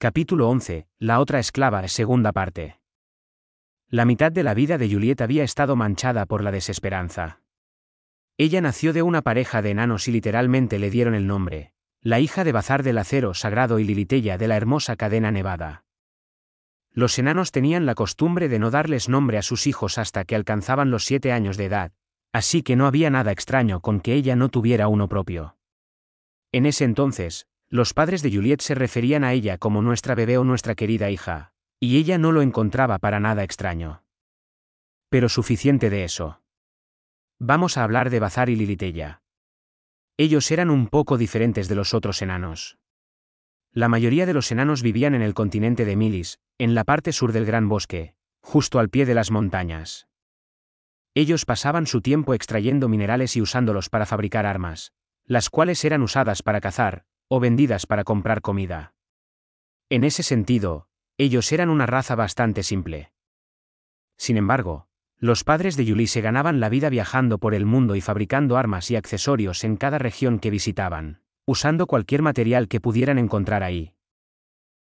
Capítulo 11. La otra esclava, segunda parte. La mitad de la vida de Julieta había estado manchada por la desesperanza. Ella nació de una pareja de enanos y literalmente le dieron el nombre, la hija de Bazar del Acero Sagrado y Lilitella de la hermosa cadena nevada. Los enanos tenían la costumbre de no darles nombre a sus hijos hasta que alcanzaban los siete años de edad, así que no había nada extraño con que ella no tuviera uno propio. En ese entonces, los padres de Juliet se referían a ella como nuestra bebé o nuestra querida hija, y ella no lo encontraba para nada extraño. Pero suficiente de eso. Vamos a hablar de Bazar y Lilitella. Ellos eran un poco diferentes de los otros enanos. La mayoría de los enanos vivían en el continente de Milis, en la parte sur del gran bosque, justo al pie de las montañas. Ellos pasaban su tiempo extrayendo minerales y usándolos para fabricar armas, las cuales eran usadas para cazar, o vendidas para comprar comida. En ese sentido, ellos eran una raza bastante simple. Sin embargo, los padres de Yuli se ganaban la vida viajando por el mundo y fabricando armas y accesorios en cada región que visitaban, usando cualquier material que pudieran encontrar ahí.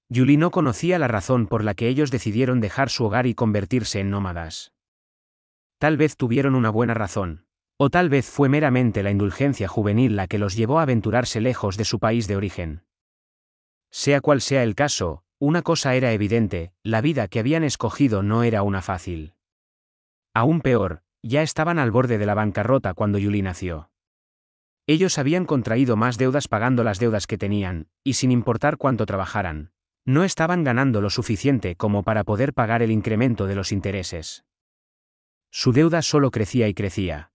Yuli no conocía la razón por la que ellos decidieron dejar su hogar y convertirse en nómadas. Tal vez tuvieron una buena razón, o tal vez fue meramente la indulgencia juvenil la que los llevó a aventurarse lejos de su país de origen. Sea cual sea el caso, una cosa era evidente, la vida que habían escogido no era una fácil. Aún peor, ya estaban al borde de la bancarrota cuando Yuli nació. Ellos habían contraído más deudas pagando las deudas que tenían, y sin importar cuánto trabajaran, no estaban ganando lo suficiente como para poder pagar el incremento de los intereses. Su deuda solo crecía y crecía.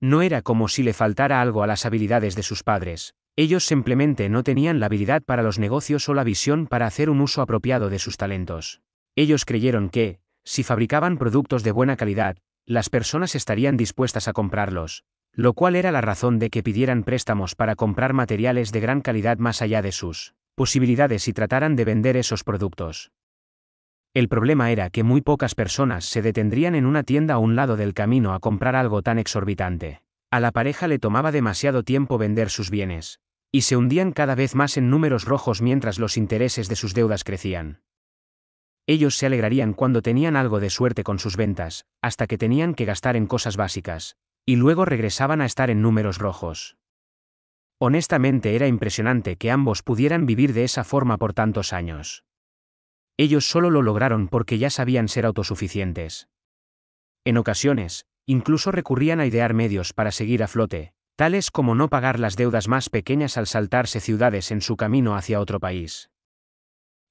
No era como si le faltara algo a las habilidades de sus padres, ellos simplemente no tenían la habilidad para los negocios o la visión para hacer un uso apropiado de sus talentos. Ellos creyeron que, si fabricaban productos de buena calidad, las personas estarían dispuestas a comprarlos, lo cual era la razón de que pidieran préstamos para comprar materiales de gran calidad más allá de sus posibilidades y trataran de vender esos productos. El problema era que muy pocas personas se detendrían en una tienda a un lado del camino a comprar algo tan exorbitante. A la pareja le tomaba demasiado tiempo vender sus bienes, y se hundían cada vez más en números rojos mientras los intereses de sus deudas crecían. Ellos se alegrarían cuando tenían algo de suerte con sus ventas, hasta que tenían que gastar en cosas básicas, y luego regresaban a estar en números rojos. Honestamente era impresionante que ambos pudieran vivir de esa forma por tantos años. Ellos solo lo lograron porque ya sabían ser autosuficientes. En ocasiones, incluso recurrían a idear medios para seguir a flote, tales como no pagar las deudas más pequeñas al saltarse ciudades en su camino hacia otro país.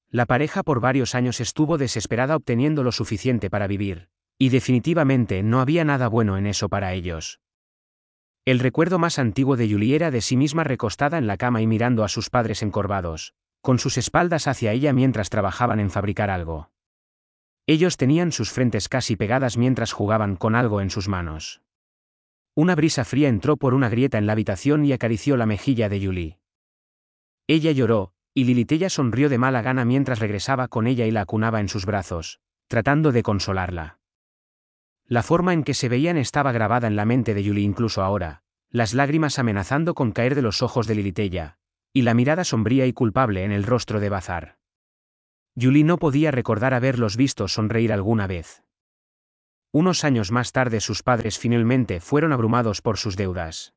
La pareja por varios años estuvo desesperada obteniendo lo suficiente para vivir, y definitivamente no había nada bueno en eso para ellos. El recuerdo más antiguo de Julie era de sí misma recostada en la cama y mirando a sus padres encorvados, con sus espaldas hacia ella mientras trabajaban en fabricar algo. Ellos tenían sus frentes casi pegadas mientras jugaban con algo en sus manos. Una brisa fría entró por una grieta en la habitación y acarició la mejilla de Yuli. Ella lloró, y Lilitella sonrió de mala gana mientras regresaba con ella y la acunaba en sus brazos, tratando de consolarla. La forma en que se veían estaba grabada en la mente de Yuli incluso ahora, las lágrimas amenazando con caer de los ojos de Lilitella, y la mirada sombría y culpable en el rostro de Bazar. Julie no podía recordar haberlos visto sonreír alguna vez. Unos años más tarde sus padres finalmente fueron abrumados por sus deudas.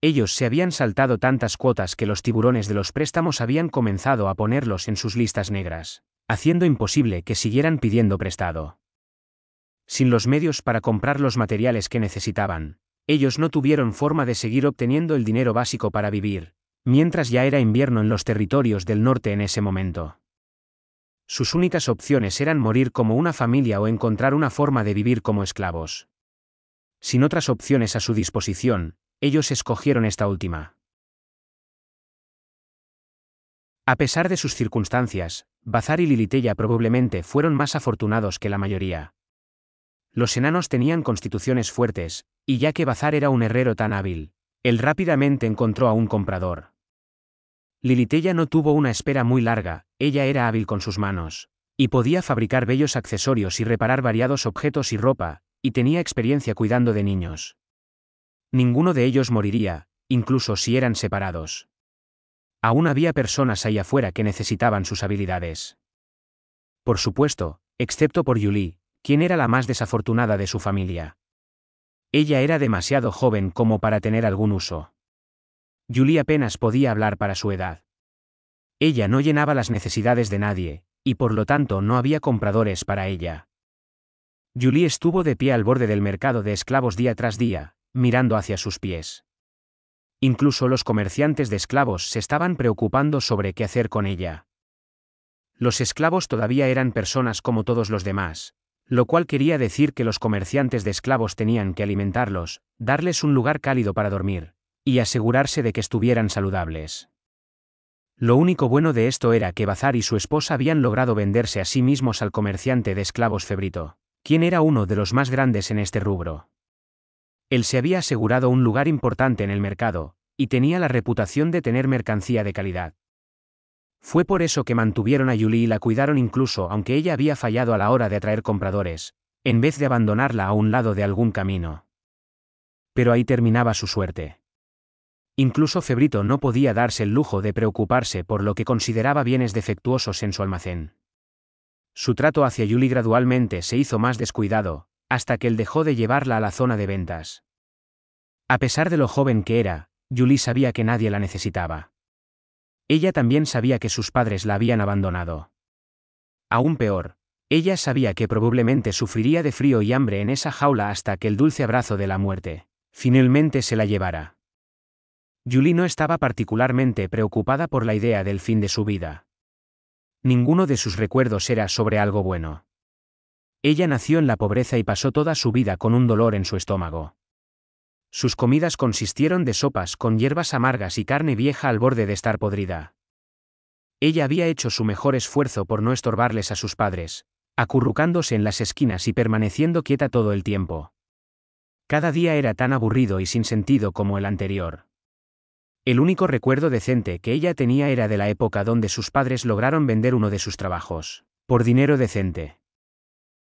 Ellos se habían saltado tantas cuotas que los tiburones de los préstamos habían comenzado a ponerlos en sus listas negras, haciendo imposible que siguieran pidiendo prestado. Sin los medios para comprar los materiales que necesitaban, ellos no tuvieron forma de seguir obteniendo el dinero básico para vivir, mientras ya era invierno en los territorios del norte en ese momento. Sus únicas opciones eran morir como una familia o encontrar una forma de vivir como esclavos. Sin otras opciones a su disposición, ellos escogieron esta última. A pesar de sus circunstancias, Bazar y Liliteya probablemente fueron más afortunados que la mayoría. Los enanos tenían constituciones fuertes, y ya que Bazar era un herrero tan hábil, él rápidamente encontró a un comprador. Lilitella no tuvo una espera muy larga, ella era hábil con sus manos, y podía fabricar bellos accesorios y reparar variados objetos y ropa, y tenía experiencia cuidando de niños. Ninguno de ellos moriría, incluso si eran separados. Aún había personas ahí afuera que necesitaban sus habilidades. Por supuesto, excepto por Julie, quien era la más desafortunada de su familia. Ella era demasiado joven como para tener algún uso. Julie apenas podía hablar para su edad. Ella no llenaba las necesidades de nadie, y por lo tanto no había compradores para ella. Julie estuvo de pie al borde del mercado de esclavos día tras día, mirando hacia sus pies. Incluso los comerciantes de esclavos se estaban preocupando sobre qué hacer con ella. Los esclavos todavía eran personas como todos los demás, lo cual quería decir que los comerciantes de esclavos tenían que alimentarlos, darles un lugar cálido para dormir, y asegurarse de que estuvieran saludables. Lo único bueno de esto era que Bazar y su esposa habían logrado venderse a sí mismos al comerciante de esclavos Febrito, quien era uno de los más grandes en este rubro. Él se había asegurado un lugar importante en el mercado, y tenía la reputación de tener mercancía de calidad. Fue por eso que mantuvieron a Yuli y la cuidaron incluso aunque ella había fallado a la hora de atraer compradores, en vez de abandonarla a un lado de algún camino. Pero ahí terminaba su suerte. Incluso Febrito no podía darse el lujo de preocuparse por lo que consideraba bienes defectuosos en su almacén. Su trato hacia Yuli gradualmente se hizo más descuidado, hasta que él dejó de llevarla a la zona de ventas. A pesar de lo joven que era, Yuli sabía que nadie la necesitaba. Ella también sabía que sus padres la habían abandonado. Aún peor, ella sabía que probablemente sufriría de frío y hambre en esa jaula hasta que el dulce abrazo de la muerte, finalmente se la llevara. Julie no estaba particularmente preocupada por la idea del fin de su vida. Ninguno de sus recuerdos era sobre algo bueno. Ella nació en la pobreza y pasó toda su vida con un dolor en su estómago. Sus comidas consistieron de sopas con hierbas amargas y carne vieja al borde de estar podrida. Ella había hecho su mejor esfuerzo por no estorbarles a sus padres, acurrucándose en las esquinas y permaneciendo quieta todo el tiempo. Cada día era tan aburrido y sin sentido como el anterior. El único recuerdo decente que ella tenía era de la época donde sus padres lograron vender uno de sus trabajos, por dinero decente.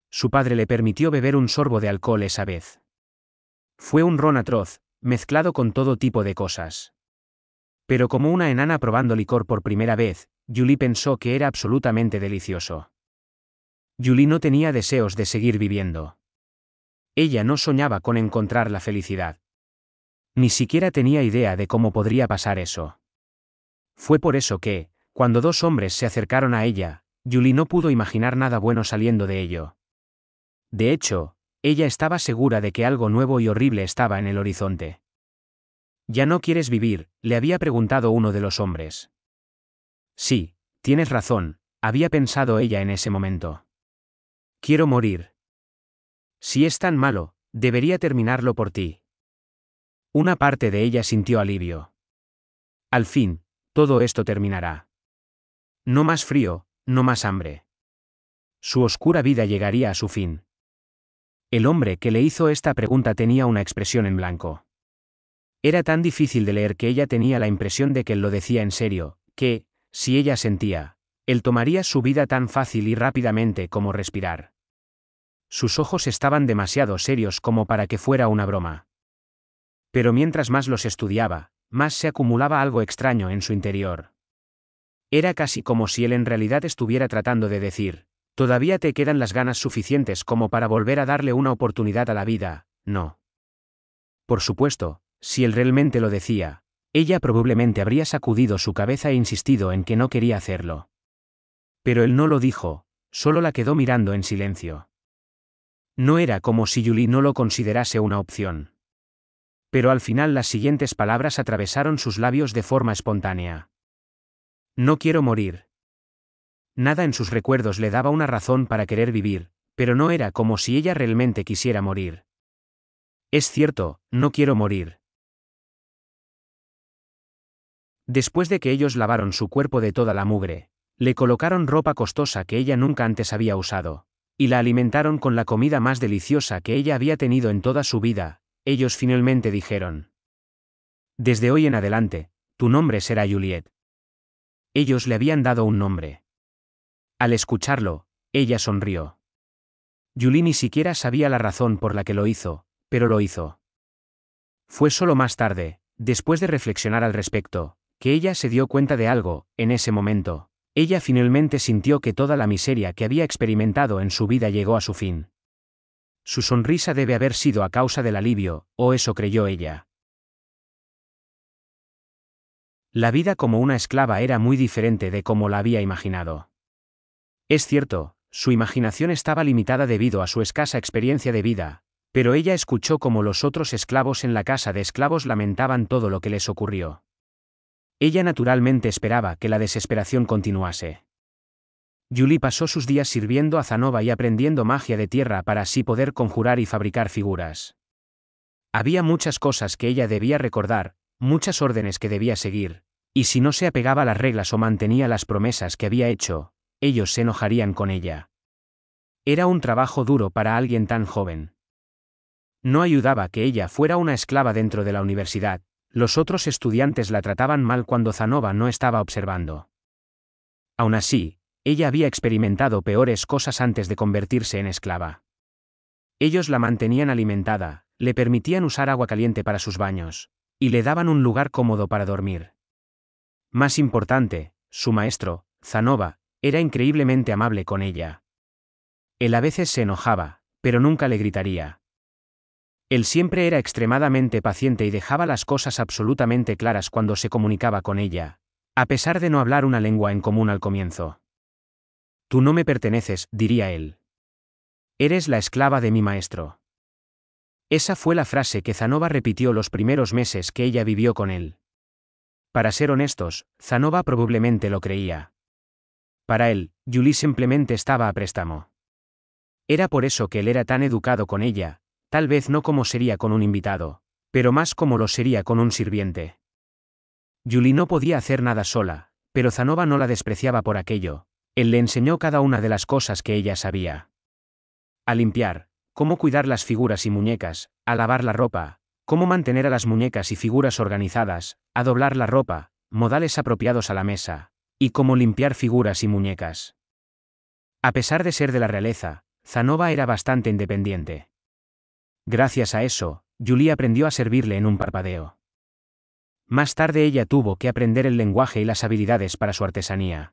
Su padre le permitió beber un sorbo de alcohol esa vez. Fue un ron atroz, mezclado con todo tipo de cosas. Pero como una enana probando licor por primera vez, Julie pensó que era absolutamente delicioso. Julie no tenía deseos de seguir viviendo. Ella no soñaba con encontrar la felicidad. Ni siquiera tenía idea de cómo podría pasar eso. Fue por eso que, cuando dos hombres se acercaron a ella, Julie no pudo imaginar nada bueno saliendo de ello. De hecho, ella estaba segura de que algo nuevo y horrible estaba en el horizonte. ¿Ya no quieres vivir? le había preguntado uno de los hombres. Sí, tienes razón, había pensado ella en ese momento. Quiero morir. Si es tan malo, debería terminarlo por ti. Una parte de ella sintió alivio. Al fin, todo esto terminará. No más frío, no más hambre. Su oscura vida llegaría a su fin. El hombre que le hizo esta pregunta tenía una expresión en blanco. Era tan difícil de leer que ella tenía la impresión de que él lo decía en serio, que, si ella sentía, él tomaría su vida tan fácil y rápidamente como respirar. Sus ojos estaban demasiado serios como para que fuera una broma. Pero mientras más los estudiaba, más se acumulaba algo extraño en su interior. Era casi como si él en realidad estuviera tratando de decir, todavía te quedan las ganas suficientes como para volver a darle una oportunidad a la vida, no. Por supuesto, si él realmente lo decía, ella probablemente habría sacudido su cabeza e insistido en que no quería hacerlo. Pero él no lo dijo, solo la quedó mirando en silencio. No era como si Julie no lo considerase una opción pero al final las siguientes palabras atravesaron sus labios de forma espontánea. No quiero morir. Nada en sus recuerdos le daba una razón para querer vivir, pero no era como si ella realmente quisiera morir. Es cierto, no quiero morir. Después de que ellos lavaron su cuerpo de toda la mugre, le colocaron ropa costosa que ella nunca antes había usado, y la alimentaron con la comida más deliciosa que ella había tenido en toda su vida, ellos finalmente dijeron. Desde hoy en adelante, tu nombre será Juliet. Ellos le habían dado un nombre. Al escucharlo, ella sonrió. Julie ni siquiera sabía la razón por la que lo hizo, pero lo hizo. Fue solo más tarde, después de reflexionar al respecto, que ella se dio cuenta de algo, en ese momento. Ella finalmente sintió que toda la miseria que había experimentado en su vida llegó a su fin. Su sonrisa debe haber sido a causa del alivio, o eso creyó ella. La vida como una esclava era muy diferente de como la había imaginado. Es cierto, su imaginación estaba limitada debido a su escasa experiencia de vida, pero ella escuchó como los otros esclavos en la casa de esclavos lamentaban todo lo que les ocurrió. Ella naturalmente esperaba que la desesperación continuase. Julie pasó sus días sirviendo a Zanova y aprendiendo magia de tierra para así poder conjurar y fabricar figuras. Había muchas cosas que ella debía recordar, muchas órdenes que debía seguir, y si no se apegaba a las reglas o mantenía las promesas que había hecho, ellos se enojarían con ella. Era un trabajo duro para alguien tan joven. No ayudaba que ella fuera una esclava dentro de la universidad, los otros estudiantes la trataban mal cuando Zanova no estaba observando. Aún así, ella había experimentado peores cosas antes de convertirse en esclava. Ellos la mantenían alimentada, le permitían usar agua caliente para sus baños, y le daban un lugar cómodo para dormir. Más importante, su maestro, Zanova, era increíblemente amable con ella. Él a veces se enojaba, pero nunca le gritaría. Él siempre era extremadamente paciente y dejaba las cosas absolutamente claras cuando se comunicaba con ella, a pesar de no hablar una lengua en común al comienzo. Tú no me perteneces, diría él. Eres la esclava de mi maestro. Esa fue la frase que Zanova repitió los primeros meses que ella vivió con él. Para ser honestos, Zanova probablemente lo creía. Para él, Julie simplemente estaba a préstamo. Era por eso que él era tan educado con ella, tal vez no como sería con un invitado, pero más como lo sería con un sirviente. Julie no podía hacer nada sola, pero Zanova no la despreciaba por aquello, él le enseñó cada una de las cosas que ella sabía. A limpiar, cómo cuidar las figuras y muñecas, a lavar la ropa, cómo mantener a las muñecas y figuras organizadas, a doblar la ropa, modales apropiados a la mesa, y cómo limpiar figuras y muñecas. A pesar de ser de la realeza, Zanova era bastante independiente. Gracias a eso, Julie aprendió a servirle en un parpadeo. Más tarde ella tuvo que aprender el lenguaje y las habilidades para su artesanía.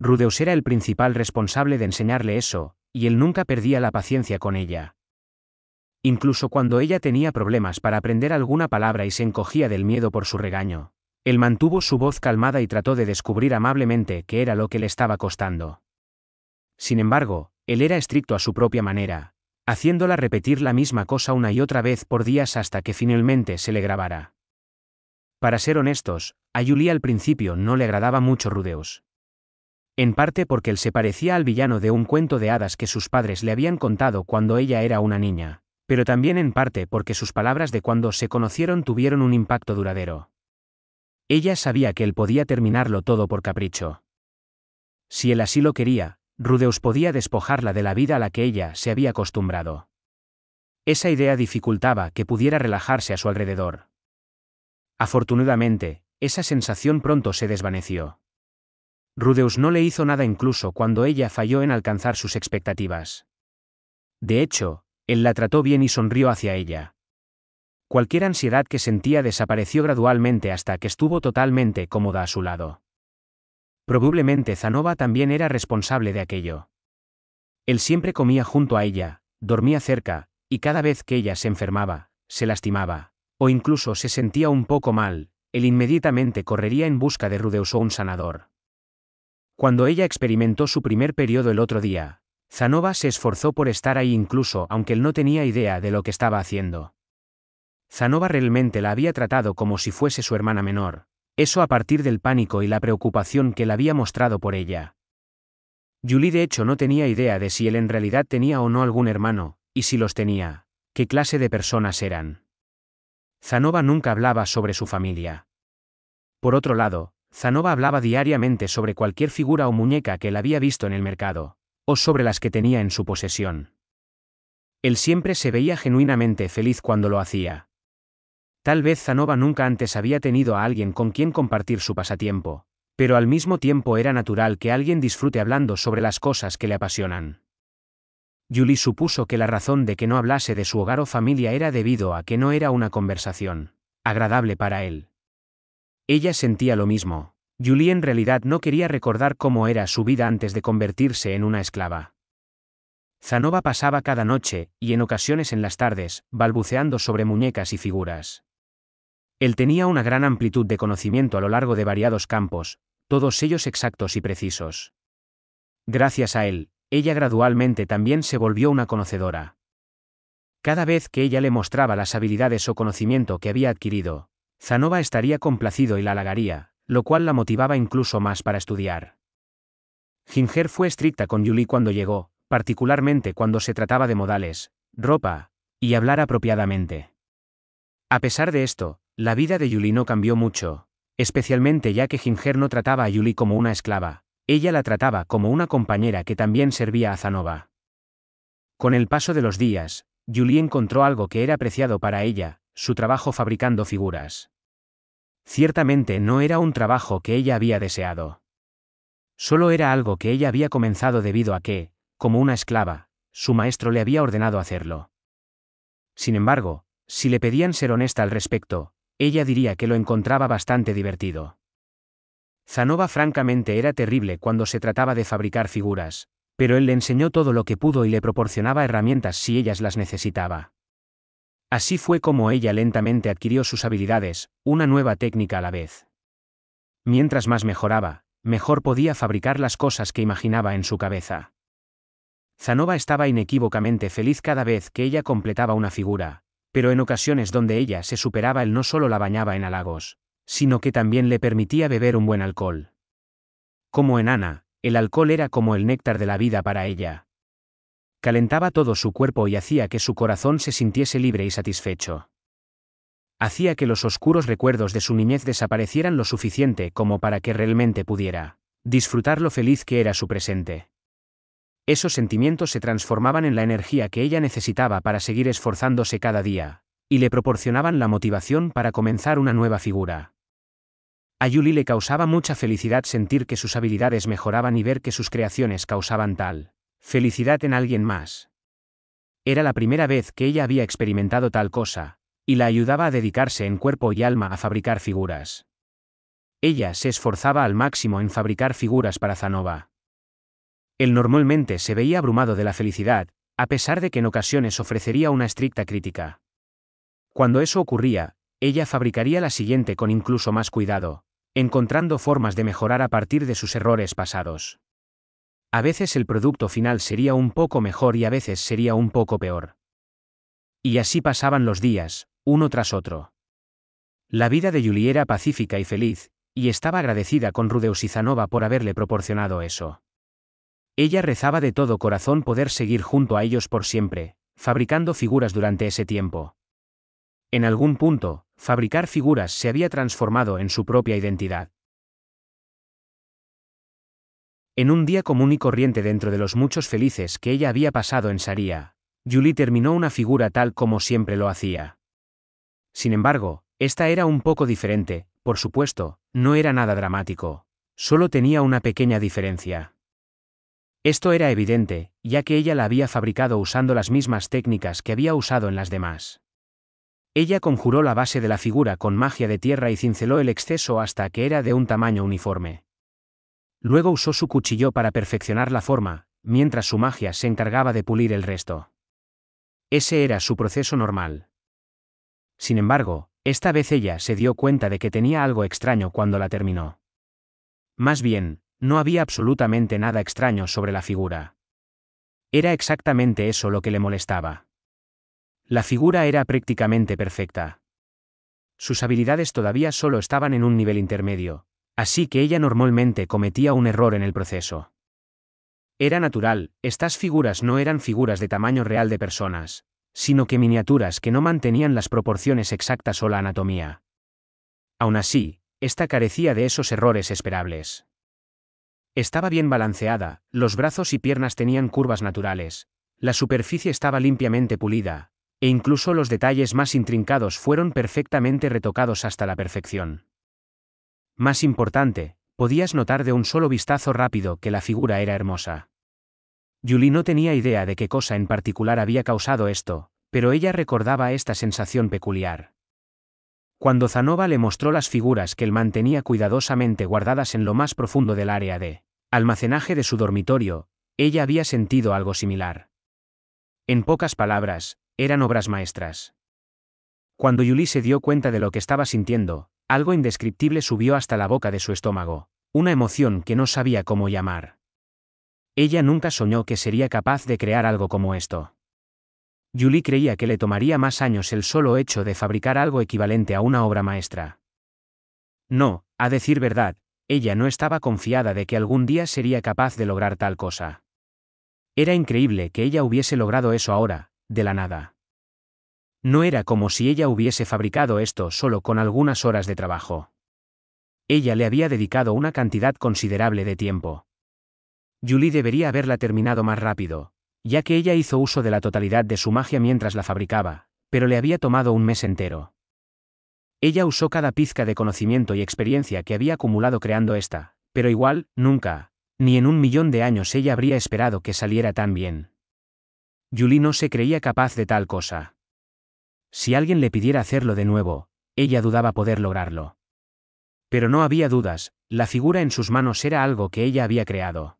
Rudeus era el principal responsable de enseñarle eso, y él nunca perdía la paciencia con ella. Incluso cuando ella tenía problemas para aprender alguna palabra y se encogía del miedo por su regaño, él mantuvo su voz calmada y trató de descubrir amablemente qué era lo que le estaba costando. Sin embargo, él era estricto a su propia manera, haciéndola repetir la misma cosa una y otra vez por días hasta que finalmente se le grabara. Para ser honestos, a Julie al principio no le agradaba mucho Rudeus en parte porque él se parecía al villano de un cuento de hadas que sus padres le habían contado cuando ella era una niña, pero también en parte porque sus palabras de cuando se conocieron tuvieron un impacto duradero. Ella sabía que él podía terminarlo todo por capricho. Si él así lo quería, Rudeus podía despojarla de la vida a la que ella se había acostumbrado. Esa idea dificultaba que pudiera relajarse a su alrededor. Afortunadamente, esa sensación pronto se desvaneció. Rudeus no le hizo nada incluso cuando ella falló en alcanzar sus expectativas. De hecho, él la trató bien y sonrió hacia ella. Cualquier ansiedad que sentía desapareció gradualmente hasta que estuvo totalmente cómoda a su lado. Probablemente Zanova también era responsable de aquello. Él siempre comía junto a ella, dormía cerca, y cada vez que ella se enfermaba, se lastimaba, o incluso se sentía un poco mal, él inmediatamente correría en busca de Rudeus o un sanador. Cuando ella experimentó su primer periodo el otro día, Zanova se esforzó por estar ahí incluso aunque él no tenía idea de lo que estaba haciendo. Zanova realmente la había tratado como si fuese su hermana menor, eso a partir del pánico y la preocupación que la había mostrado por ella. Julie de hecho no tenía idea de si él en realidad tenía o no algún hermano, y si los tenía, qué clase de personas eran. Zanova nunca hablaba sobre su familia. Por otro lado, Zanova hablaba diariamente sobre cualquier figura o muñeca que él había visto en el mercado, o sobre las que tenía en su posesión. Él siempre se veía genuinamente feliz cuando lo hacía. Tal vez Zanova nunca antes había tenido a alguien con quien compartir su pasatiempo, pero al mismo tiempo era natural que alguien disfrute hablando sobre las cosas que le apasionan. Julie supuso que la razón de que no hablase de su hogar o familia era debido a que no era una conversación agradable para él. Ella sentía lo mismo. Julie en realidad no quería recordar cómo era su vida antes de convertirse en una esclava. Zanova pasaba cada noche, y en ocasiones en las tardes, balbuceando sobre muñecas y figuras. Él tenía una gran amplitud de conocimiento a lo largo de variados campos, todos ellos exactos y precisos. Gracias a él, ella gradualmente también se volvió una conocedora. Cada vez que ella le mostraba las habilidades o conocimiento que había adquirido, Zanova estaría complacido y la halagaría, lo cual la motivaba incluso más para estudiar. Ginger fue estricta con Yuli cuando llegó, particularmente cuando se trataba de modales, ropa, y hablar apropiadamente. A pesar de esto, la vida de Yuli no cambió mucho, especialmente ya que Ginger no trataba a Yuli como una esclava, ella la trataba como una compañera que también servía a Zanova. Con el paso de los días, Yuli encontró algo que era apreciado para ella, su trabajo fabricando figuras. Ciertamente no era un trabajo que ella había deseado. Solo era algo que ella había comenzado debido a que, como una esclava, su maestro le había ordenado hacerlo. Sin embargo, si le pedían ser honesta al respecto, ella diría que lo encontraba bastante divertido. Zanova francamente era terrible cuando se trataba de fabricar figuras, pero él le enseñó todo lo que pudo y le proporcionaba herramientas si ellas las necesitaba. Así fue como ella lentamente adquirió sus habilidades, una nueva técnica a la vez. Mientras más mejoraba, mejor podía fabricar las cosas que imaginaba en su cabeza. Zanova estaba inequívocamente feliz cada vez que ella completaba una figura, pero en ocasiones donde ella se superaba él no solo la bañaba en halagos, sino que también le permitía beber un buen alcohol. Como en Ana, el alcohol era como el néctar de la vida para ella, calentaba todo su cuerpo y hacía que su corazón se sintiese libre y satisfecho. Hacía que los oscuros recuerdos de su niñez desaparecieran lo suficiente como para que realmente pudiera disfrutar lo feliz que era su presente. Esos sentimientos se transformaban en la energía que ella necesitaba para seguir esforzándose cada día, y le proporcionaban la motivación para comenzar una nueva figura. A Yuli le causaba mucha felicidad sentir que sus habilidades mejoraban y ver que sus creaciones causaban tal Felicidad en alguien más. Era la primera vez que ella había experimentado tal cosa, y la ayudaba a dedicarse en cuerpo y alma a fabricar figuras. Ella se esforzaba al máximo en fabricar figuras para Zanova. Él normalmente se veía abrumado de la felicidad, a pesar de que en ocasiones ofrecería una estricta crítica. Cuando eso ocurría, ella fabricaría la siguiente con incluso más cuidado, encontrando formas de mejorar a partir de sus errores pasados. A veces el producto final sería un poco mejor y a veces sería un poco peor. Y así pasaban los días, uno tras otro. La vida de Julie era pacífica y feliz, y estaba agradecida con Rudeus Izanova por haberle proporcionado eso. Ella rezaba de todo corazón poder seguir junto a ellos por siempre, fabricando figuras durante ese tiempo. En algún punto, fabricar figuras se había transformado en su propia identidad. En un día común y corriente dentro de los muchos felices que ella había pasado en Saría, Julie terminó una figura tal como siempre lo hacía. Sin embargo, esta era un poco diferente, por supuesto, no era nada dramático, solo tenía una pequeña diferencia. Esto era evidente, ya que ella la había fabricado usando las mismas técnicas que había usado en las demás. Ella conjuró la base de la figura con magia de tierra y cinceló el exceso hasta que era de un tamaño uniforme. Luego usó su cuchillo para perfeccionar la forma, mientras su magia se encargaba de pulir el resto. Ese era su proceso normal. Sin embargo, esta vez ella se dio cuenta de que tenía algo extraño cuando la terminó. Más bien, no había absolutamente nada extraño sobre la figura. Era exactamente eso lo que le molestaba. La figura era prácticamente perfecta. Sus habilidades todavía solo estaban en un nivel intermedio, Así que ella normalmente cometía un error en el proceso. Era natural, estas figuras no eran figuras de tamaño real de personas, sino que miniaturas que no mantenían las proporciones exactas o la anatomía. Aún así, esta carecía de esos errores esperables. Estaba bien balanceada, los brazos y piernas tenían curvas naturales, la superficie estaba limpiamente pulida, e incluso los detalles más intrincados fueron perfectamente retocados hasta la perfección. Más importante, podías notar de un solo vistazo rápido que la figura era hermosa. Julie no tenía idea de qué cosa en particular había causado esto, pero ella recordaba esta sensación peculiar. Cuando Zanova le mostró las figuras que él mantenía cuidadosamente guardadas en lo más profundo del área de almacenaje de su dormitorio, ella había sentido algo similar. En pocas palabras, eran obras maestras. Cuando Yuli se dio cuenta de lo que estaba sintiendo, algo indescriptible subió hasta la boca de su estómago, una emoción que no sabía cómo llamar. Ella nunca soñó que sería capaz de crear algo como esto. Julie creía que le tomaría más años el solo hecho de fabricar algo equivalente a una obra maestra. No, a decir verdad, ella no estaba confiada de que algún día sería capaz de lograr tal cosa. Era increíble que ella hubiese logrado eso ahora, de la nada. No era como si ella hubiese fabricado esto solo con algunas horas de trabajo. Ella le había dedicado una cantidad considerable de tiempo. Julie debería haberla terminado más rápido, ya que ella hizo uso de la totalidad de su magia mientras la fabricaba, pero le había tomado un mes entero. Ella usó cada pizca de conocimiento y experiencia que había acumulado creando esta, pero igual, nunca, ni en un millón de años ella habría esperado que saliera tan bien. Julie no se creía capaz de tal cosa. Si alguien le pidiera hacerlo de nuevo, ella dudaba poder lograrlo. Pero no había dudas, la figura en sus manos era algo que ella había creado.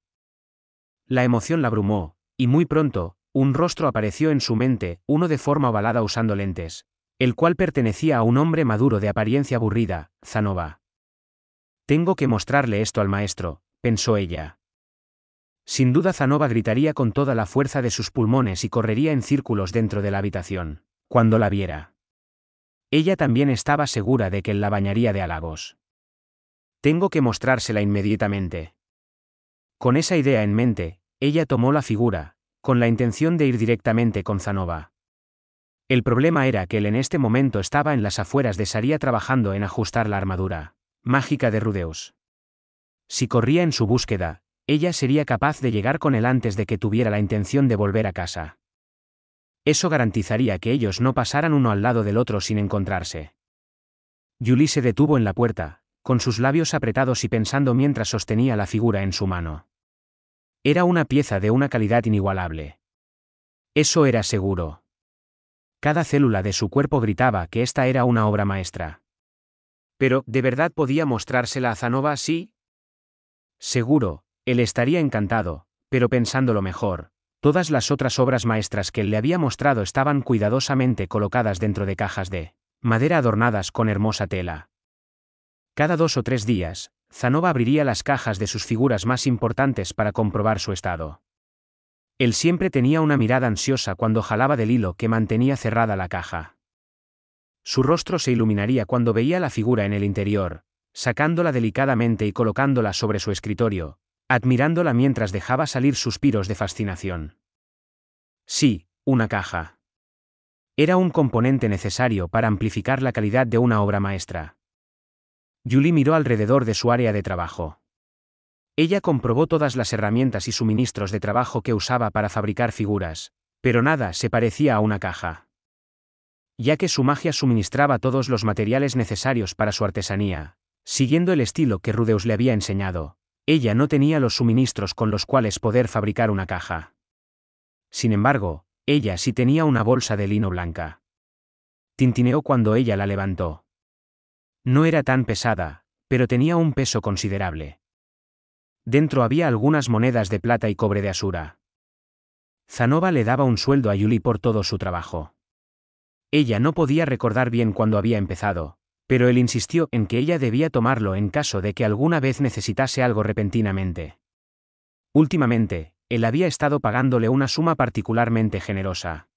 La emoción la abrumó, y muy pronto, un rostro apareció en su mente, uno de forma ovalada usando lentes, el cual pertenecía a un hombre maduro de apariencia aburrida, Zanova. Tengo que mostrarle esto al maestro, pensó ella. Sin duda Zanova gritaría con toda la fuerza de sus pulmones y correría en círculos dentro de la habitación cuando la viera. Ella también estaba segura de que él la bañaría de halagos. Tengo que mostrársela inmediatamente. Con esa idea en mente, ella tomó la figura, con la intención de ir directamente con Zanova. El problema era que él en este momento estaba en las afueras de Saría trabajando en ajustar la armadura mágica de Rudeus. Si corría en su búsqueda, ella sería capaz de llegar con él antes de que tuviera la intención de volver a casa. Eso garantizaría que ellos no pasaran uno al lado del otro sin encontrarse. Julie se detuvo en la puerta, con sus labios apretados y pensando mientras sostenía la figura en su mano. Era una pieza de una calidad inigualable. Eso era seguro. Cada célula de su cuerpo gritaba que esta era una obra maestra. Pero, ¿de verdad podía mostrársela a Zanova así? Seguro, él estaría encantado, pero pensándolo mejor, Todas las otras obras maestras que él le había mostrado estaban cuidadosamente colocadas dentro de cajas de madera adornadas con hermosa tela. Cada dos o tres días, Zanova abriría las cajas de sus figuras más importantes para comprobar su estado. Él siempre tenía una mirada ansiosa cuando jalaba del hilo que mantenía cerrada la caja. Su rostro se iluminaría cuando veía la figura en el interior, sacándola delicadamente y colocándola sobre su escritorio, admirándola mientras dejaba salir suspiros de fascinación. Sí, una caja. Era un componente necesario para amplificar la calidad de una obra maestra. Julie miró alrededor de su área de trabajo. Ella comprobó todas las herramientas y suministros de trabajo que usaba para fabricar figuras, pero nada se parecía a una caja. Ya que su magia suministraba todos los materiales necesarios para su artesanía, siguiendo el estilo que Rudeus le había enseñado, ella no tenía los suministros con los cuales poder fabricar una caja. Sin embargo, ella sí tenía una bolsa de lino blanca. Tintineó cuando ella la levantó. No era tan pesada, pero tenía un peso considerable. Dentro había algunas monedas de plata y cobre de Asura. Zanova le daba un sueldo a Yuli por todo su trabajo. Ella no podía recordar bien cuándo había empezado, pero él insistió en que ella debía tomarlo en caso de que alguna vez necesitase algo repentinamente. Últimamente, él había estado pagándole una suma particularmente generosa.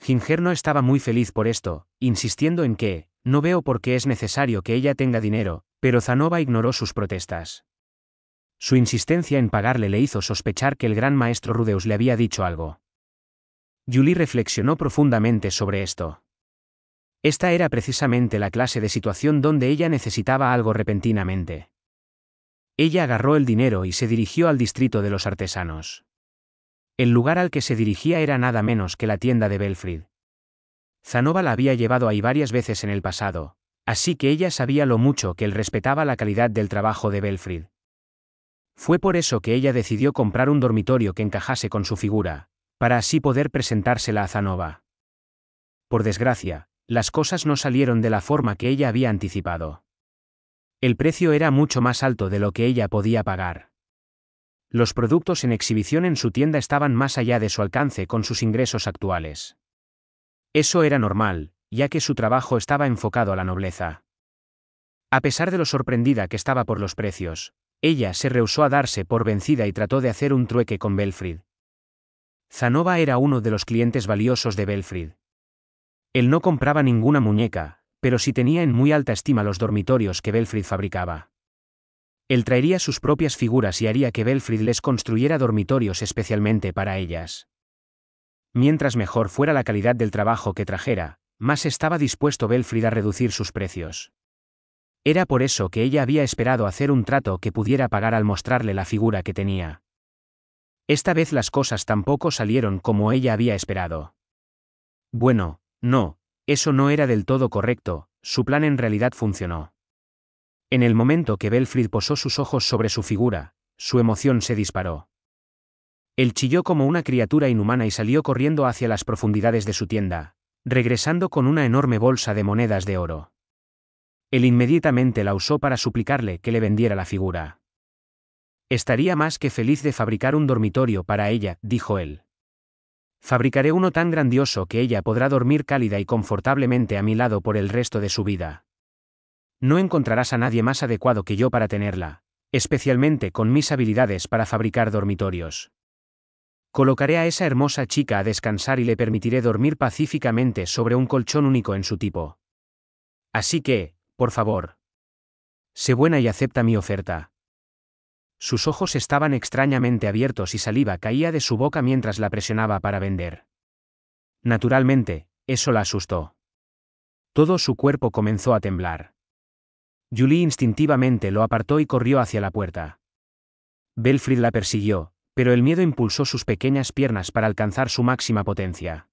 Ginger no estaba muy feliz por esto, insistiendo en que, no veo por qué es necesario que ella tenga dinero, pero Zanova ignoró sus protestas. Su insistencia en pagarle le hizo sospechar que el gran maestro Rudeus le había dicho algo. Julie reflexionó profundamente sobre esto. Esta era precisamente la clase de situación donde ella necesitaba algo repentinamente. Ella agarró el dinero y se dirigió al distrito de los artesanos. El lugar al que se dirigía era nada menos que la tienda de Belfried. Zanova la había llevado ahí varias veces en el pasado, así que ella sabía lo mucho que él respetaba la calidad del trabajo de Belfrid. Fue por eso que ella decidió comprar un dormitorio que encajase con su figura, para así poder presentársela a Zanova. Por desgracia, las cosas no salieron de la forma que ella había anticipado. El precio era mucho más alto de lo que ella podía pagar. Los productos en exhibición en su tienda estaban más allá de su alcance con sus ingresos actuales. Eso era normal, ya que su trabajo estaba enfocado a la nobleza. A pesar de lo sorprendida que estaba por los precios, ella se rehusó a darse por vencida y trató de hacer un trueque con Belfrid. Zanova era uno de los clientes valiosos de Belfried. Él no compraba ninguna muñeca, pero sí tenía en muy alta estima los dormitorios que Belfrid fabricaba. Él traería sus propias figuras y haría que Belfrid les construyera dormitorios especialmente para ellas. Mientras mejor fuera la calidad del trabajo que trajera, más estaba dispuesto Belfrid a reducir sus precios. Era por eso que ella había esperado hacer un trato que pudiera pagar al mostrarle la figura que tenía. Esta vez las cosas tampoco salieron como ella había esperado. Bueno, no, eso no era del todo correcto, su plan en realidad funcionó. En el momento que Belfrid posó sus ojos sobre su figura, su emoción se disparó. Él chilló como una criatura inhumana y salió corriendo hacia las profundidades de su tienda, regresando con una enorme bolsa de monedas de oro. Él inmediatamente la usó para suplicarle que le vendiera la figura. Estaría más que feliz de fabricar un dormitorio para ella, dijo él. Fabricaré uno tan grandioso que ella podrá dormir cálida y confortablemente a mi lado por el resto de su vida. No encontrarás a nadie más adecuado que yo para tenerla, especialmente con mis habilidades para fabricar dormitorios. Colocaré a esa hermosa chica a descansar y le permitiré dormir pacíficamente sobre un colchón único en su tipo. Así que, por favor. Sé buena y acepta mi oferta. Sus ojos estaban extrañamente abiertos y saliva caía de su boca mientras la presionaba para vender. Naturalmente, eso la asustó. Todo su cuerpo comenzó a temblar. Julie instintivamente lo apartó y corrió hacia la puerta. Belfrid la persiguió, pero el miedo impulsó sus pequeñas piernas para alcanzar su máxima potencia.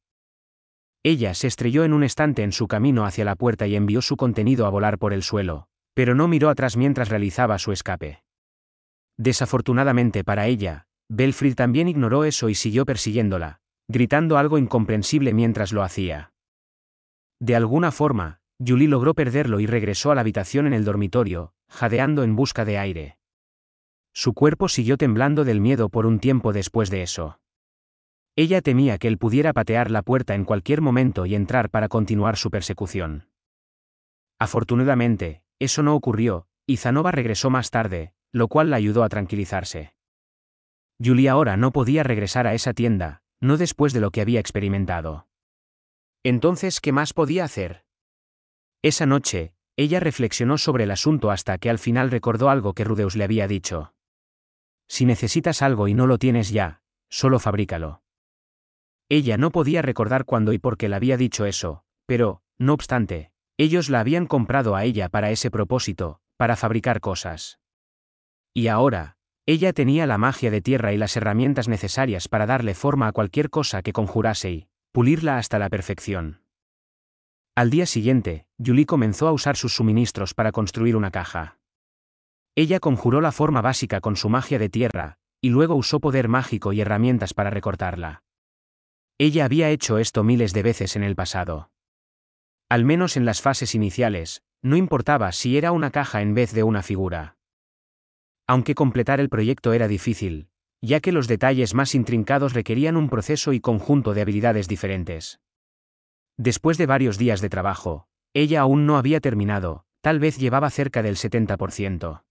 Ella se estrelló en un estante en su camino hacia la puerta y envió su contenido a volar por el suelo, pero no miró atrás mientras realizaba su escape. Desafortunadamente para ella, Belfried también ignoró eso y siguió persiguiéndola, gritando algo incomprensible mientras lo hacía. De alguna forma, Julie logró perderlo y regresó a la habitación en el dormitorio, jadeando en busca de aire. Su cuerpo siguió temblando del miedo por un tiempo después de eso. Ella temía que él pudiera patear la puerta en cualquier momento y entrar para continuar su persecución. Afortunadamente, eso no ocurrió, y Zanova regresó más tarde, lo cual la ayudó a tranquilizarse. Julie ahora no podía regresar a esa tienda, no después de lo que había experimentado. Entonces, ¿qué más podía hacer? Esa noche, ella reflexionó sobre el asunto hasta que al final recordó algo que Rudeus le había dicho. Si necesitas algo y no lo tienes ya, solo fabrícalo. Ella no podía recordar cuándo y por qué le había dicho eso, pero, no obstante, ellos la habían comprado a ella para ese propósito, para fabricar cosas. Y ahora, ella tenía la magia de tierra y las herramientas necesarias para darle forma a cualquier cosa que conjurase y pulirla hasta la perfección. Al día siguiente, Julie comenzó a usar sus suministros para construir una caja. Ella conjuró la forma básica con su magia de tierra, y luego usó poder mágico y herramientas para recortarla. Ella había hecho esto miles de veces en el pasado. Al menos en las fases iniciales, no importaba si era una caja en vez de una figura. Aunque completar el proyecto era difícil, ya que los detalles más intrincados requerían un proceso y conjunto de habilidades diferentes. Después de varios días de trabajo, ella aún no había terminado, tal vez llevaba cerca del 70%.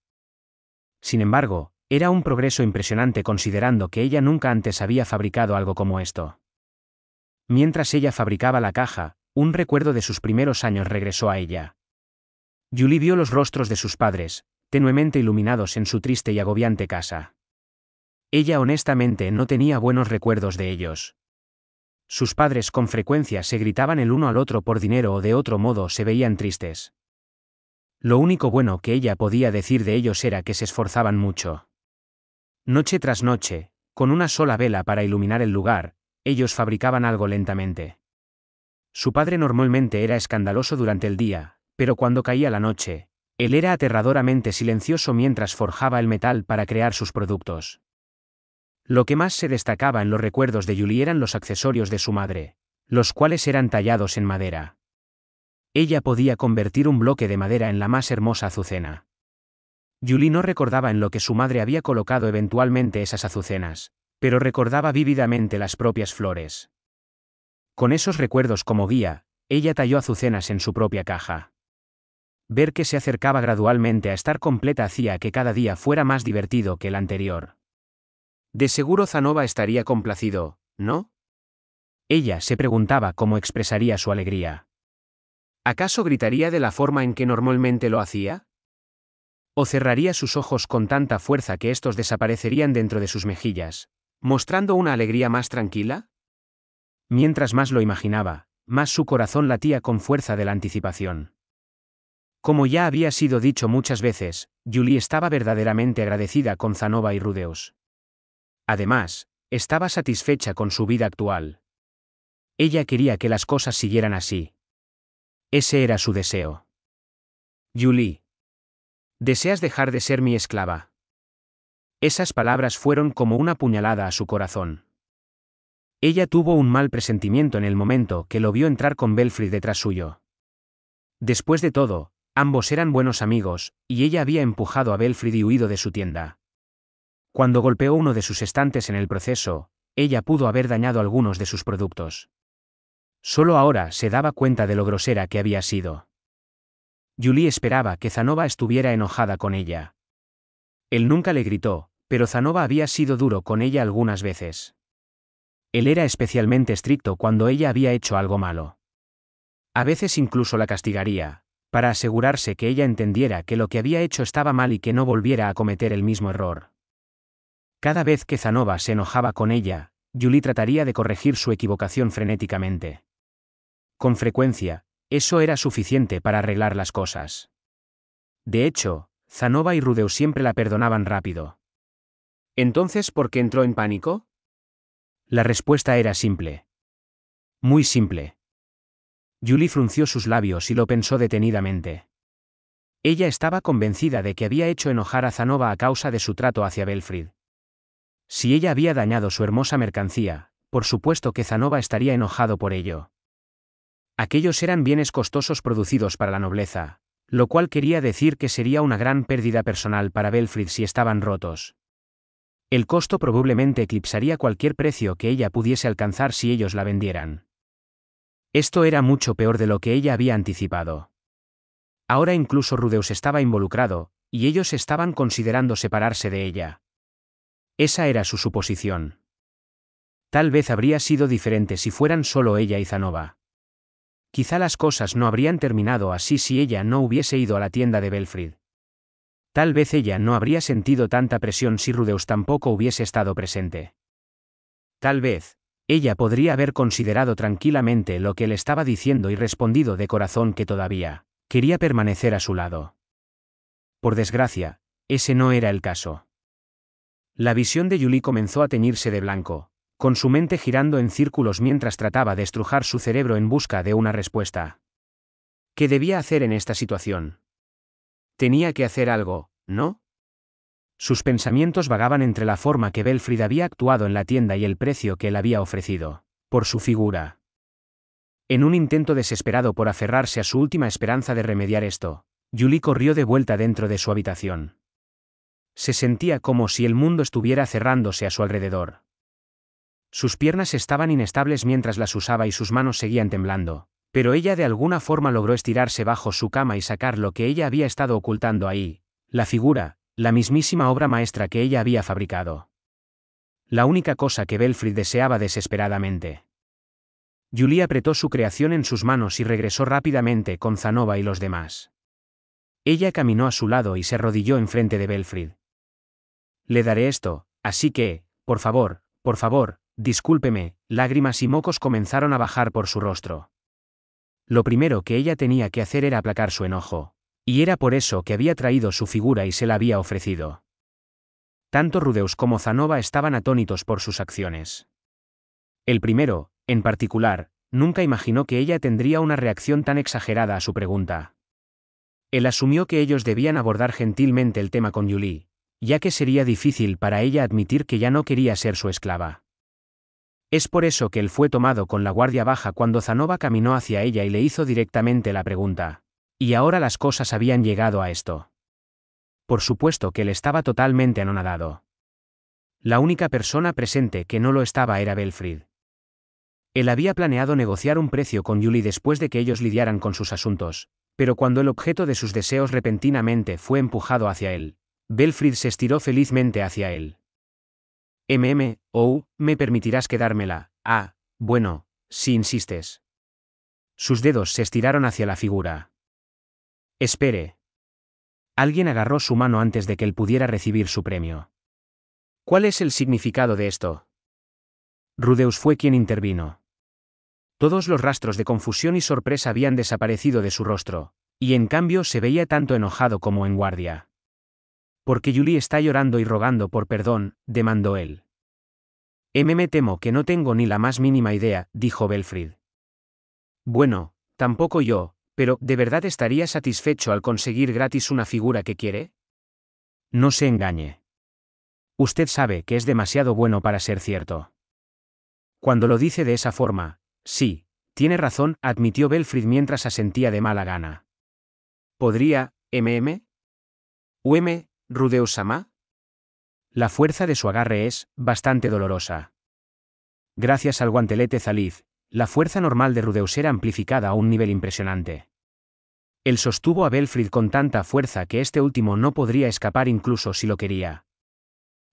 Sin embargo, era un progreso impresionante considerando que ella nunca antes había fabricado algo como esto. Mientras ella fabricaba la caja, un recuerdo de sus primeros años regresó a ella. Julie vio los rostros de sus padres, tenuemente iluminados en su triste y agobiante casa. Ella honestamente no tenía buenos recuerdos de ellos. Sus padres con frecuencia se gritaban el uno al otro por dinero o de otro modo se veían tristes. Lo único bueno que ella podía decir de ellos era que se esforzaban mucho. Noche tras noche, con una sola vela para iluminar el lugar, ellos fabricaban algo lentamente. Su padre normalmente era escandaloso durante el día, pero cuando caía la noche, él era aterradoramente silencioso mientras forjaba el metal para crear sus productos. Lo que más se destacaba en los recuerdos de Julie eran los accesorios de su madre, los cuales eran tallados en madera. Ella podía convertir un bloque de madera en la más hermosa azucena. Julie no recordaba en lo que su madre había colocado eventualmente esas azucenas, pero recordaba vívidamente las propias flores. Con esos recuerdos como guía, ella talló azucenas en su propia caja. Ver que se acercaba gradualmente a estar completa hacía que cada día fuera más divertido que el anterior. De seguro Zanova estaría complacido, ¿no? Ella se preguntaba cómo expresaría su alegría. ¿Acaso gritaría de la forma en que normalmente lo hacía? ¿O cerraría sus ojos con tanta fuerza que estos desaparecerían dentro de sus mejillas, mostrando una alegría más tranquila? Mientras más lo imaginaba, más su corazón latía con fuerza de la anticipación. Como ya había sido dicho muchas veces, Julie estaba verdaderamente agradecida con Zanova y Rudeus. Además, estaba satisfecha con su vida actual. Ella quería que las cosas siguieran así. Ese era su deseo. Julie. Deseas dejar de ser mi esclava. Esas palabras fueron como una puñalada a su corazón. Ella tuvo un mal presentimiento en el momento que lo vio entrar con Belfry detrás suyo. Después de todo, Ambos eran buenos amigos, y ella había empujado a Belfried y huido de su tienda. Cuando golpeó uno de sus estantes en el proceso, ella pudo haber dañado algunos de sus productos. Solo ahora se daba cuenta de lo grosera que había sido. Julie esperaba que Zanova estuviera enojada con ella. Él nunca le gritó, pero Zanova había sido duro con ella algunas veces. Él era especialmente estricto cuando ella había hecho algo malo. A veces incluso la castigaría, para asegurarse que ella entendiera que lo que había hecho estaba mal y que no volviera a cometer el mismo error. Cada vez que Zanova se enojaba con ella, Julie trataría de corregir su equivocación frenéticamente. Con frecuencia, eso era suficiente para arreglar las cosas. De hecho, Zanova y Rudeu siempre la perdonaban rápido. Entonces, ¿por qué entró en pánico? La respuesta era simple. Muy simple. Julie frunció sus labios y lo pensó detenidamente. Ella estaba convencida de que había hecho enojar a Zanova a causa de su trato hacia Belfried Si ella había dañado su hermosa mercancía, por supuesto que Zanova estaría enojado por ello. Aquellos eran bienes costosos producidos para la nobleza, lo cual quería decir que sería una gran pérdida personal para Belfried si estaban rotos. El costo probablemente eclipsaría cualquier precio que ella pudiese alcanzar si ellos la vendieran. Esto era mucho peor de lo que ella había anticipado. Ahora incluso Rudeus estaba involucrado, y ellos estaban considerando separarse de ella. Esa era su suposición. Tal vez habría sido diferente si fueran solo ella y Zanova. Quizá las cosas no habrían terminado así si ella no hubiese ido a la tienda de Belfrid. Tal vez ella no habría sentido tanta presión si Rudeus tampoco hubiese estado presente. Tal vez, ella podría haber considerado tranquilamente lo que él estaba diciendo y respondido de corazón que todavía quería permanecer a su lado. Por desgracia, ese no era el caso. La visión de Julie comenzó a teñirse de blanco, con su mente girando en círculos mientras trataba de estrujar su cerebro en busca de una respuesta. ¿Qué debía hacer en esta situación? Tenía que hacer algo, ¿no? Sus pensamientos vagaban entre la forma que Belfrid había actuado en la tienda y el precio que él había ofrecido, por su figura. En un intento desesperado por aferrarse a su última esperanza de remediar esto, Julie corrió de vuelta dentro de su habitación. Se sentía como si el mundo estuviera cerrándose a su alrededor. Sus piernas estaban inestables mientras las usaba y sus manos seguían temblando, pero ella de alguna forma logró estirarse bajo su cama y sacar lo que ella había estado ocultando ahí, la figura, la mismísima obra maestra que ella había fabricado. La única cosa que Belfried deseaba desesperadamente. Julie apretó su creación en sus manos y regresó rápidamente con Zanova y los demás. Ella caminó a su lado y se arrodilló enfrente de Belfrid. Le daré esto, así que, por favor, por favor, discúlpeme, lágrimas y mocos comenzaron a bajar por su rostro. Lo primero que ella tenía que hacer era aplacar su enojo. Y era por eso que había traído su figura y se la había ofrecido. Tanto Rudeus como Zanova estaban atónitos por sus acciones. El primero, en particular, nunca imaginó que ella tendría una reacción tan exagerada a su pregunta. Él asumió que ellos debían abordar gentilmente el tema con Yuli, ya que sería difícil para ella admitir que ya no quería ser su esclava. Es por eso que él fue tomado con la guardia baja cuando Zanova caminó hacia ella y le hizo directamente la pregunta. Y ahora las cosas habían llegado a esto. Por supuesto que él estaba totalmente anonadado. La única persona presente que no lo estaba era Belfrid. Él había planeado negociar un precio con Julie después de que ellos lidiaran con sus asuntos, pero cuando el objeto de sus deseos repentinamente fue empujado hacia él, Belfrid se estiró felizmente hacia él. MM, oh, me permitirás quedármela, ah, bueno, si insistes. Sus dedos se estiraron hacia la figura. Espere. Alguien agarró su mano antes de que él pudiera recibir su premio. ¿Cuál es el significado de esto? Rudeus fue quien intervino. Todos los rastros de confusión y sorpresa habían desaparecido de su rostro, y en cambio se veía tanto enojado como en guardia. Porque Julie está llorando y rogando por perdón, demandó él. M me temo que no tengo ni la más mínima idea, dijo Belfrid. Bueno, tampoco yo, pero, ¿de verdad estaría satisfecho al conseguir gratis una figura que quiere? No se engañe. Usted sabe que es demasiado bueno para ser cierto. Cuando lo dice de esa forma, sí, tiene razón, admitió Belfrid mientras asentía de mala gana. ¿Podría, MM? ¿UM, Rudeus Sama? La fuerza de su agarre es bastante dolorosa. Gracias al guantelete Zaliz, la fuerza normal de Rudeus era amplificada a un nivel impresionante. Él sostuvo a Belfrid con tanta fuerza que este último no podría escapar incluso si lo quería.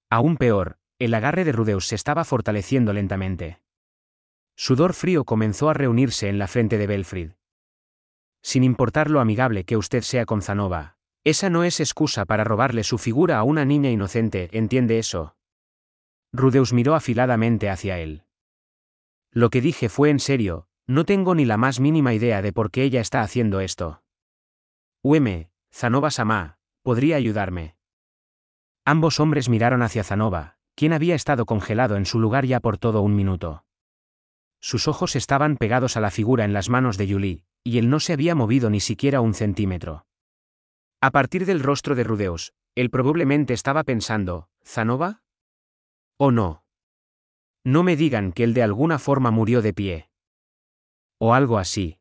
Aún peor, el agarre de Rudeus se estaba fortaleciendo lentamente. Sudor frío comenzó a reunirse en la frente de Belfrid. Sin importar lo amigable que usted sea con Zanova, esa no es excusa para robarle su figura a una niña inocente, ¿entiende eso? Rudeus miró afiladamente hacia él. Lo que dije fue en serio, no tengo ni la más mínima idea de por qué ella está haciendo esto. UM, Zanova Samá, podría ayudarme. Ambos hombres miraron hacia Zanova, quien había estado congelado en su lugar ya por todo un minuto. Sus ojos estaban pegados a la figura en las manos de Yuli, y él no se había movido ni siquiera un centímetro. A partir del rostro de Rudeus, él probablemente estaba pensando, ¿Zanova? ¿O no? No me digan que él de alguna forma murió de pie. O algo así.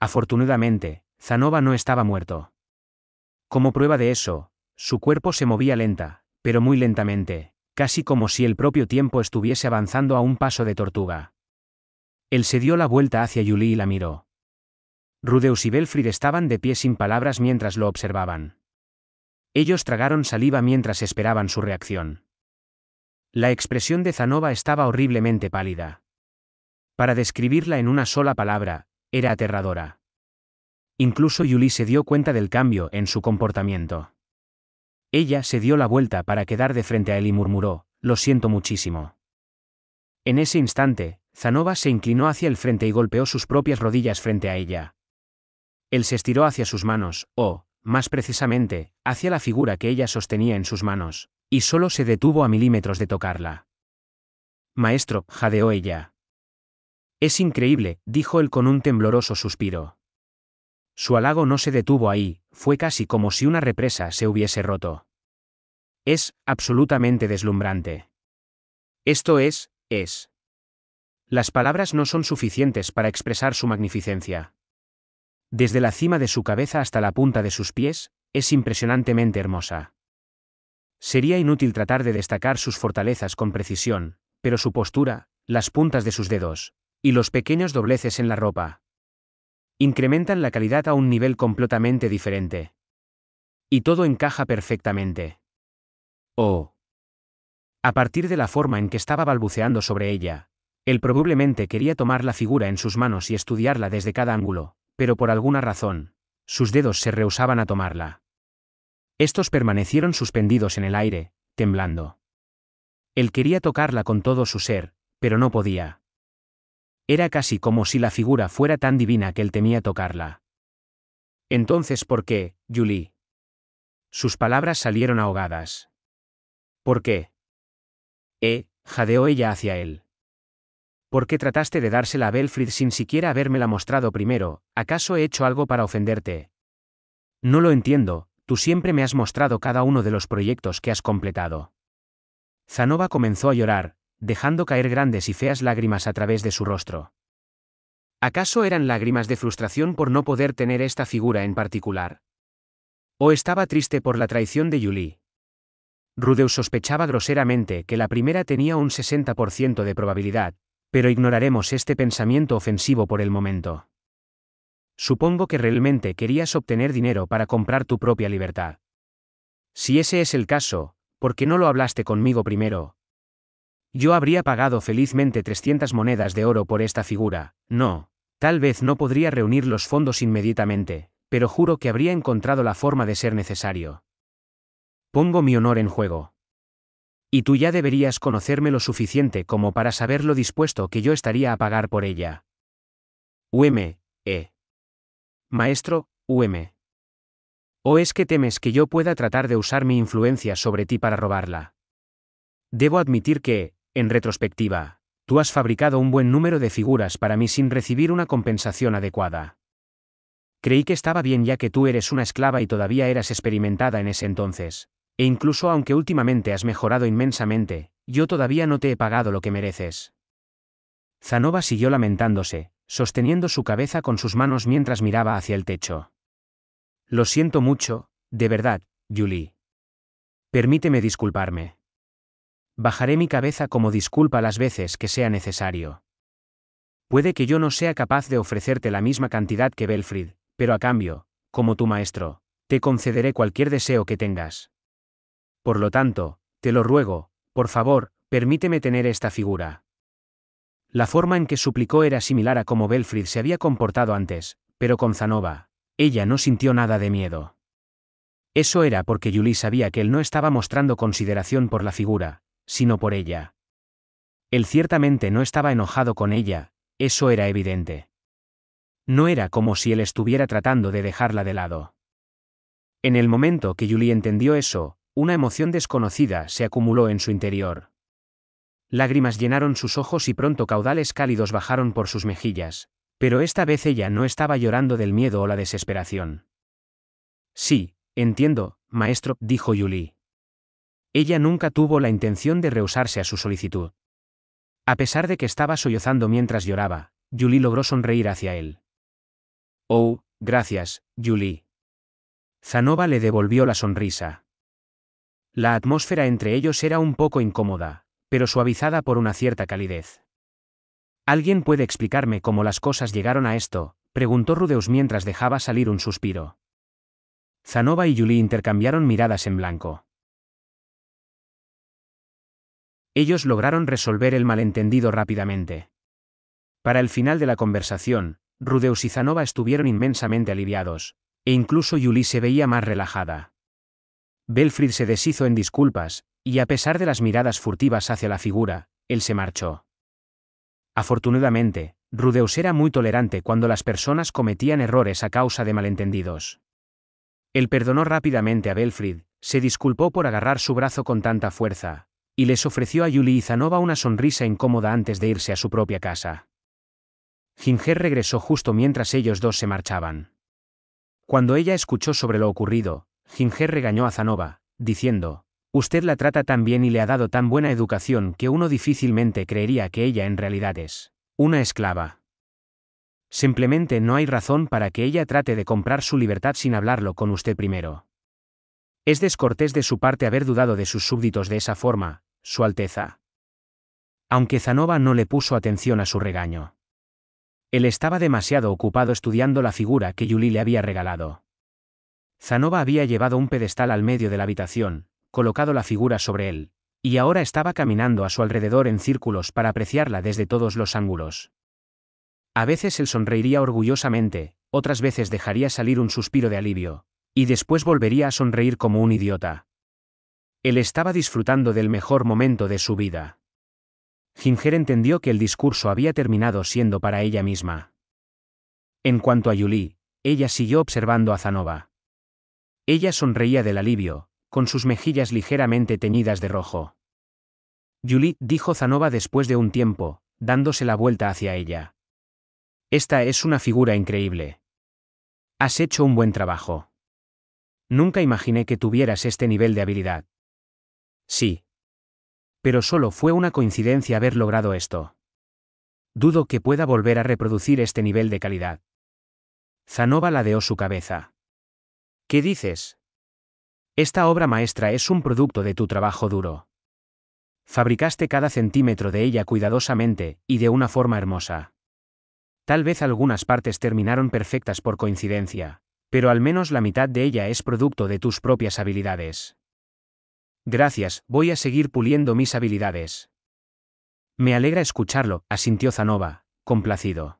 Afortunadamente, Zanova no estaba muerto. Como prueba de eso, su cuerpo se movía lenta, pero muy lentamente, casi como si el propio tiempo estuviese avanzando a un paso de tortuga. Él se dio la vuelta hacia Julie y la miró. Rudeus y Belfrid estaban de pie sin palabras mientras lo observaban. Ellos tragaron saliva mientras esperaban su reacción. La expresión de Zanova estaba horriblemente pálida. Para describirla en una sola palabra, era aterradora. Incluso Yuli se dio cuenta del cambio en su comportamiento. Ella se dio la vuelta para quedar de frente a él y murmuró, Lo siento muchísimo. En ese instante, Zanova se inclinó hacia el frente y golpeó sus propias rodillas frente a ella. Él se estiró hacia sus manos, o, más precisamente, hacia la figura que ella sostenía en sus manos, y solo se detuvo a milímetros de tocarla. Maestro, jadeó ella. Es increíble, dijo él con un tembloroso suspiro. Su halago no se detuvo ahí, fue casi como si una represa se hubiese roto. Es absolutamente deslumbrante. Esto es, es. Las palabras no son suficientes para expresar su magnificencia. Desde la cima de su cabeza hasta la punta de sus pies, es impresionantemente hermosa. Sería inútil tratar de destacar sus fortalezas con precisión, pero su postura, las puntas de sus dedos, y los pequeños dobleces en la ropa, incrementan la calidad a un nivel completamente diferente. Y todo encaja perfectamente. Oh. A partir de la forma en que estaba balbuceando sobre ella, él probablemente quería tomar la figura en sus manos y estudiarla desde cada ángulo, pero por alguna razón, sus dedos se rehusaban a tomarla. Estos permanecieron suspendidos en el aire, temblando. Él quería tocarla con todo su ser, pero no podía. Era casi como si la figura fuera tan divina que él temía tocarla. Entonces, ¿por qué, Julie? Sus palabras salieron ahogadas. ¿Por qué? Eh, jadeó ella hacia él. ¿Por qué trataste de dársela a Belfrid sin siquiera habérmela mostrado primero? ¿Acaso he hecho algo para ofenderte? No lo entiendo, tú siempre me has mostrado cada uno de los proyectos que has completado. Zanova comenzó a llorar, dejando caer grandes y feas lágrimas a través de su rostro. ¿Acaso eran lágrimas de frustración por no poder tener esta figura en particular? ¿O estaba triste por la traición de Yuli. Rudeus sospechaba groseramente que la primera tenía un 60% de probabilidad, pero ignoraremos este pensamiento ofensivo por el momento. Supongo que realmente querías obtener dinero para comprar tu propia libertad. Si ese es el caso, ¿por qué no lo hablaste conmigo primero, yo habría pagado felizmente 300 monedas de oro por esta figura, no, tal vez no podría reunir los fondos inmediatamente, pero juro que habría encontrado la forma de ser necesario. Pongo mi honor en juego. Y tú ya deberías conocerme lo suficiente como para saber lo dispuesto que yo estaría a pagar por ella. UM, E. Maestro, UM. ¿O es que temes que yo pueda tratar de usar mi influencia sobre ti para robarla? Debo admitir que, en retrospectiva, tú has fabricado un buen número de figuras para mí sin recibir una compensación adecuada. Creí que estaba bien ya que tú eres una esclava y todavía eras experimentada en ese entonces, e incluso aunque últimamente has mejorado inmensamente, yo todavía no te he pagado lo que mereces. Zanova siguió lamentándose, sosteniendo su cabeza con sus manos mientras miraba hacia el techo. Lo siento mucho, de verdad, Julie. Permíteme disculparme. Bajaré mi cabeza como disculpa las veces que sea necesario. Puede que yo no sea capaz de ofrecerte la misma cantidad que Belfrid, pero a cambio, como tu maestro, te concederé cualquier deseo que tengas. Por lo tanto, te lo ruego, por favor, permíteme tener esta figura. La forma en que suplicó era similar a como Belfrid se había comportado antes, pero con Zanova, ella no sintió nada de miedo. Eso era porque Julie sabía que él no estaba mostrando consideración por la figura, sino por ella. Él ciertamente no estaba enojado con ella, eso era evidente. No era como si él estuviera tratando de dejarla de lado. En el momento que Yuli entendió eso, una emoción desconocida se acumuló en su interior. Lágrimas llenaron sus ojos y pronto caudales cálidos bajaron por sus mejillas, pero esta vez ella no estaba llorando del miedo o la desesperación. Sí, entiendo, maestro, dijo Yuli. Ella nunca tuvo la intención de rehusarse a su solicitud. A pesar de que estaba sollozando mientras lloraba, Julie logró sonreír hacia él. Oh, gracias, Julie. Zanova le devolvió la sonrisa. La atmósfera entre ellos era un poco incómoda, pero suavizada por una cierta calidez. ¿Alguien puede explicarme cómo las cosas llegaron a esto? preguntó Rudeus mientras dejaba salir un suspiro. Zanova y Julie intercambiaron miradas en blanco. Ellos lograron resolver el malentendido rápidamente. Para el final de la conversación, Rudeus y Zanova estuvieron inmensamente aliviados, e incluso Yuli se veía más relajada. Belfrid se deshizo en disculpas, y a pesar de las miradas furtivas hacia la figura, él se marchó. Afortunadamente, Rudeus era muy tolerante cuando las personas cometían errores a causa de malentendidos. Él perdonó rápidamente a Belfrid, se disculpó por agarrar su brazo con tanta fuerza, y les ofreció a Yuli Zanova una sonrisa incómoda antes de irse a su propia casa. Ginger regresó justo mientras ellos dos se marchaban. Cuando ella escuchó sobre lo ocurrido, Ginger regañó a Zanova, diciendo, Usted la trata tan bien y le ha dado tan buena educación que uno difícilmente creería que ella en realidad es una esclava. Simplemente no hay razón para que ella trate de comprar su libertad sin hablarlo con usted primero. Es descortés de su parte haber dudado de sus súbditos de esa forma, su Alteza. Aunque Zanova no le puso atención a su regaño. Él estaba demasiado ocupado estudiando la figura que Yuli le había regalado. Zanova había llevado un pedestal al medio de la habitación, colocado la figura sobre él, y ahora estaba caminando a su alrededor en círculos para apreciarla desde todos los ángulos. A veces él sonreiría orgullosamente, otras veces dejaría salir un suspiro de alivio, y después volvería a sonreír como un idiota. Él estaba disfrutando del mejor momento de su vida. Ginger entendió que el discurso había terminado siendo para ella misma. En cuanto a Yuli, ella siguió observando a Zanova. Ella sonreía del alivio, con sus mejillas ligeramente teñidas de rojo. Yuli dijo Zanova después de un tiempo, dándose la vuelta hacia ella. Esta es una figura increíble. Has hecho un buen trabajo. Nunca imaginé que tuvieras este nivel de habilidad. Sí. Pero solo fue una coincidencia haber logrado esto. Dudo que pueda volver a reproducir este nivel de calidad. Zanova ladeó su cabeza. ¿Qué dices? Esta obra maestra es un producto de tu trabajo duro. Fabricaste cada centímetro de ella cuidadosamente y de una forma hermosa. Tal vez algunas partes terminaron perfectas por coincidencia, pero al menos la mitad de ella es producto de tus propias habilidades. Gracias, voy a seguir puliendo mis habilidades. Me alegra escucharlo, asintió Zanova, complacido.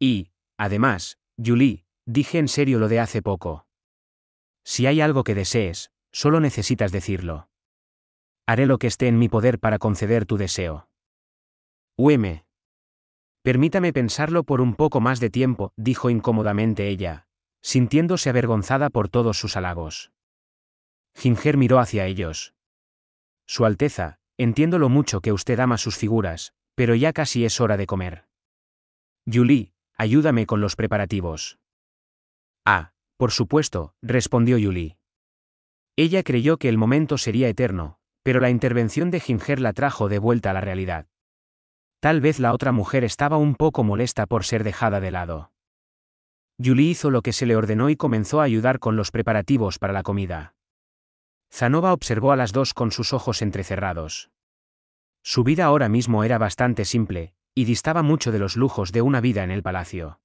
Y, además, Julie, dije en serio lo de hace poco. Si hay algo que desees, solo necesitas decirlo. Haré lo que esté en mi poder para conceder tu deseo. Hueme. Permítame pensarlo por un poco más de tiempo, dijo incómodamente ella, sintiéndose avergonzada por todos sus halagos. Ginger miró hacia ellos. Su Alteza, entiendo lo mucho que usted ama sus figuras, pero ya casi es hora de comer. Yuli, ayúdame con los preparativos. Ah, por supuesto, respondió Julie. Ella creyó que el momento sería eterno, pero la intervención de Ginger la trajo de vuelta a la realidad. Tal vez la otra mujer estaba un poco molesta por ser dejada de lado. Yuli hizo lo que se le ordenó y comenzó a ayudar con los preparativos para la comida. Zanova observó a las dos con sus ojos entrecerrados. Su vida ahora mismo era bastante simple, y distaba mucho de los lujos de una vida en el palacio.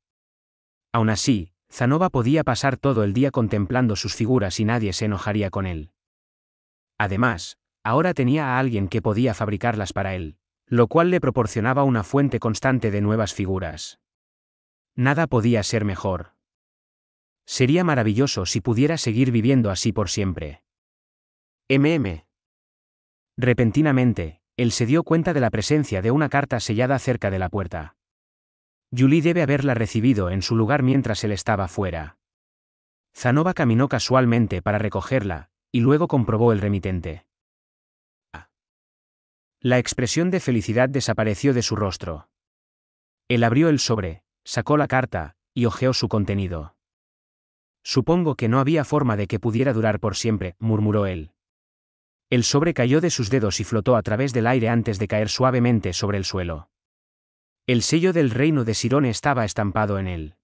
Aún así, Zanova podía pasar todo el día contemplando sus figuras y nadie se enojaría con él. Además, ahora tenía a alguien que podía fabricarlas para él, lo cual le proporcionaba una fuente constante de nuevas figuras. Nada podía ser mejor. Sería maravilloso si pudiera seguir viviendo así por siempre. MM. Repentinamente, él se dio cuenta de la presencia de una carta sellada cerca de la puerta. Julie debe haberla recibido en su lugar mientras él estaba fuera. Zanova caminó casualmente para recogerla, y luego comprobó el remitente. La expresión de felicidad desapareció de su rostro. Él abrió el sobre, sacó la carta, y hojeó su contenido. Supongo que no había forma de que pudiera durar por siempre, murmuró él. El sobre cayó de sus dedos y flotó a través del aire antes de caer suavemente sobre el suelo. El sello del reino de Sirón estaba estampado en él.